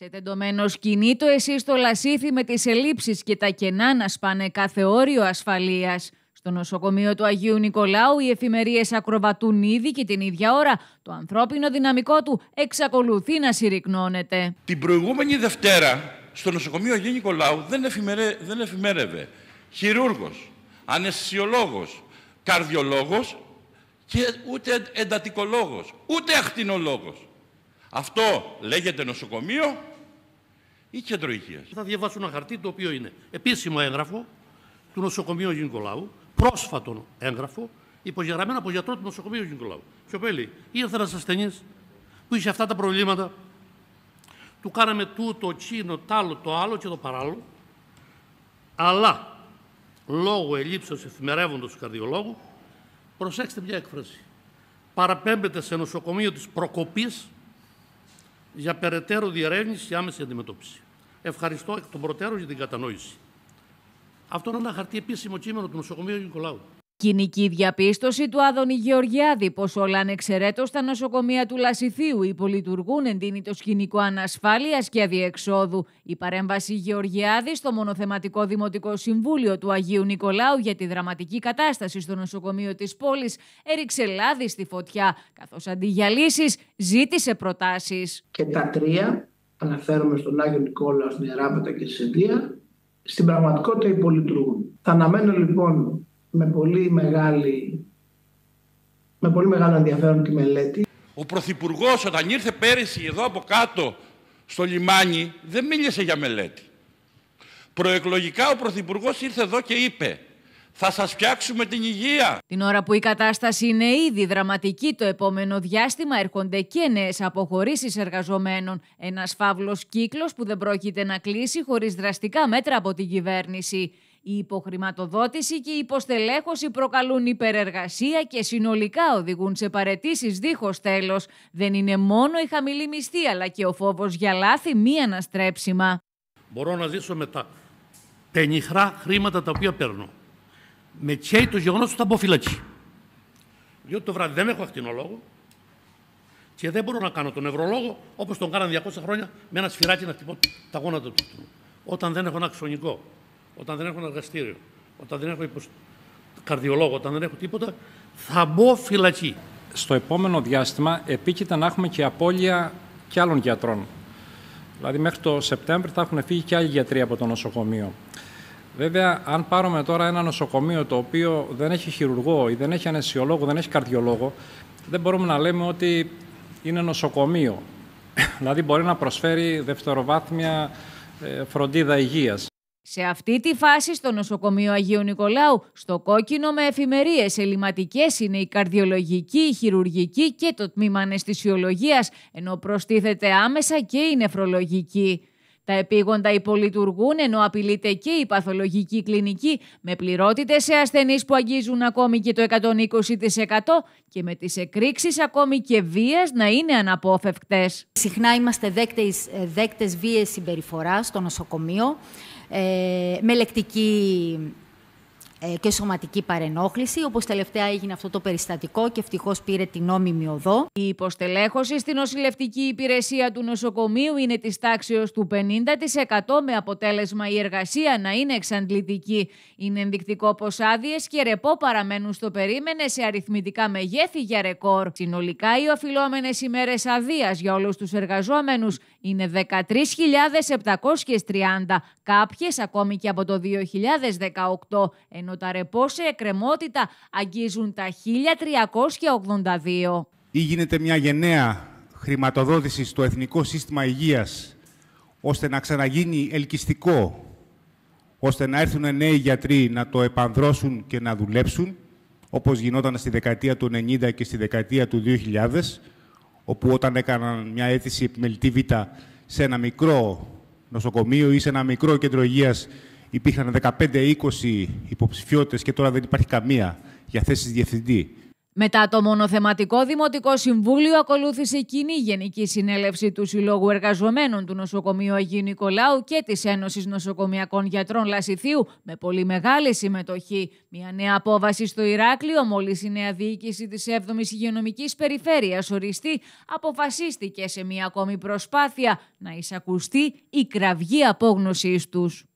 Σε τεντωμένος σκηνή το εσύ στο λασίθι με τις ελλείψεις και τα κενά να σπάνε κάθε όριο ασφαλείας. Στο νοσοκομείο του Αγίου Νικολάου οι εφημερίες ακροβατούν ήδη και την ίδια ώρα το ανθρώπινο δυναμικό του εξακολουθεί να συρρυκνώνεται. Την προηγούμενη Δευτέρα στο νοσοκομείο Αγίου Νικολάου δεν, εφημερε... δεν εφημερεύε χειρούργος, αναισθησιολόγος, καρδιολόγος και ούτε εντατικολόγος, ούτε ακτινολόγος. Αυτό λέγεται νοσοκομείο ή κέντρο υγείας. Θα διαβάσω ένα χαρτί το οποίο είναι επίσημο έγγραφο του νοσοκομείου Γινικολάου, πρόσφατο έγγραφο, υπογεγραμμένο από γιατρό του νοσοκομείου Γινικολάου. Και ο Πέλη ήρθε ένα ασθενή που είχε αυτά τα προβλήματα, του κάναμε τούτο, τσίνο, τάλο, το άλλο και το παράλληλο, αλλά λόγω ελλείψεως εφημερεύοντος του καρδιολόγου, προσέξτε μια έκφραση. Παραπέμπεται σε νοσοκομείο της προκοπής, για περαιτέρω διερεύνηση και άμεση αντιμετώπιση. Ευχαριστώ εκ των προτέρων για την κατανόηση. Αυτό είναι ένα χαρτί επίσημο κείμενο του νοσοκομείου Νικολάου. Κοινική διαπίστωση του Άδωνη Γεωργιάδη πως όλα ανεξαιρέτω στα νοσοκομεία του Λασιθίου υπολειτουργούν εντείνει το σκηνικό ανασφάλειας και αδιεξόδου. Η παρέμβαση Γεωργιάδη στο μονοθεματικό Δημοτικό Συμβούλιο του Αγίου Νικολάου για τη δραματική κατάσταση στο νοσοκομείο της πόλης, έριξε λάδι στη φωτιά, καθώς αντί για λύσεις ζήτησε προτάσεις. Και τα τρία, αναφέρομαι στον Άγιο Νικόλαο, στην Ιεράπετα και στη Σεντία, στην πραγματικότητα υπολειτουργούν. Θα αναμένω λοιπόν με πολύ, μεγάλη, με πολύ μεγάλο ενδιαφέρον τη μελέτη. Ο Πρωθυπουργός όταν ήρθε πέρυσι εδώ από κάτω στο λιμάνι δεν μίλησε για μελέτη. Προεκλογικά ο Πρωθυπουργός ήρθε εδώ και είπε θα σας φτιάξουμε την υγεία. Την ώρα που η κατάσταση είναι ήδη δραματική, το επόμενο διάστημα έρχονται και νέες αποχωρήσεις εργαζομένων. Ένας φαύλος κύκλος που δεν πρόκειται να κλείσει χωρίς δραστικά μέτρα από την κυβέρνηση. Η υποχρηματοδότηση και η υποστελέχωση προκαλούν υπερεργασία και συνολικά οδηγούν σε παρετήσεις δίχως τέλος. Δεν είναι μόνο η χαμηλή μισθή, αλλά και ο φόβος για λάθη μη αναστρέψιμα. Μπορώ να ζήσω με τα πενιχρά χρήματα τα οποία παίρνω. Με τσέι το γεγονός ότι θα μπω φυλακή. Διότι το βράδυ δεν έχω ακτινολόγο και δεν μπορώ να κάνω τον ευρωλόγο όπως τον κάναν 200 χρόνια με ένα σφυράκι να χτυπώ τα γόνατα του. Όταν δεν έχω ένα ξωνικό όταν δεν έχω ένα εργαστήριο, όταν δεν έχω υποσ... καρδιολόγο, όταν δεν έχω τίποτα, θα μπω φυλακή. Στο επόμενο διάστημα επίκειται να έχουμε και απώλεια και άλλων γιατρών. Δηλαδή μέχρι το Σεπτέμβριο θα έχουν φύγει και άλλοι γιατροί από το νοσοκομείο. Βέβαια, αν πάρουμε τώρα ένα νοσοκομείο το οποίο δεν έχει χειρουργό ή δεν έχει ανεσιολόγο, δεν έχει καρδιολόγο, δεν μπορούμε να λέμε ότι είναι νοσοκομείο. δηλαδή μπορεί να προσφέρει δευτεροβάθμια ε, φροντίδα υγείας. Σε αυτή τη φάση στο νοσοκομείο Αγίου Νικολάου, στο κόκκινο με εφημερίες ελληματικές είναι η καρδιολογική, η χειρουργική και το τμήμα αναισθησιολογίας, ενώ προστίθεται άμεσα και η νεφρολογική. Τα επίγοντα υπολειτουργούν ενώ απειλείται και η παθολογική κλινική με πληρότητες σε ασθενείς που αγγίζουν ακόμη και το 120% και με τις εκρήξεις ακόμη και βίας να είναι αναπόφευκτες. Συχνά είμαστε δέκτες, ε, δέκτες βίες συμπεριφοράς στο νοσοκομείο ε, με ε, και σωματική παρενόχληση, όπως τελευταία έγινε αυτό το περιστατικό και ευτυχώς πήρε την νόμιμη οδό. Η υποστελέχωση στην νοσηλευτική υπηρεσία του νοσοκομείου είναι της τάξεως του 50% με αποτέλεσμα η εργασία να είναι εξαντλητική. Είναι ενδεικτικό πως άδειες και ρεπό παραμένουν στο περίμενε σε αριθμητικά μεγέθη για ρεκόρ. Συνολικά οι οφειλόμενες ημέρες αδείας για όλους τους εργαζόμενους είναι 13.730, κάποιες ακόμη και από το 2018, ενώ τα ρεπός σε εκκρεμότητα αγγίζουν τα 1.382. Ή γίνεται μια γενναία χρηματοδότηση στο Εθνικό Σύστημα Υγείας, ώστε να ξαναγίνει ελκυστικό, ώστε να έρθουν νέοι γιατροί να το επανδρώσουν και να δουλέψουν, όπως γινόταν στη δεκαετία του 90 και στη δεκαετία του 2000, όπου όταν έκαναν μια αίτηση επιμελητή Β σε ένα μικρό νοσοκομείο ή σε ένα μικρό κέντρο υγείας υπήρχαν 15-20 υποψηφιότητες και τώρα δεν υπάρχει καμία για θέσεις διευθυντή. Μετά το μονοθεματικό Δημοτικό Συμβούλιο ακολούθησε η κοινή Γενική Συνέλευση του Συλλόγου Εργαζομένων του Νοσοκομείου Αγίου Νικολάου και της Ένωσης Νοσοκομιακών Γιατρών Λασιθίου με πολύ μεγάλη συμμετοχή. Μια νέα απόβαση στο Ηράκλειο μόλις η νέα διοίκηση της 7ης Υγειονομικής Περιφέρειας οριστεί αποφασίστηκε σε μια ακόμη προσπάθεια να εισακουστεί η κραυγή απόγνωσης τους.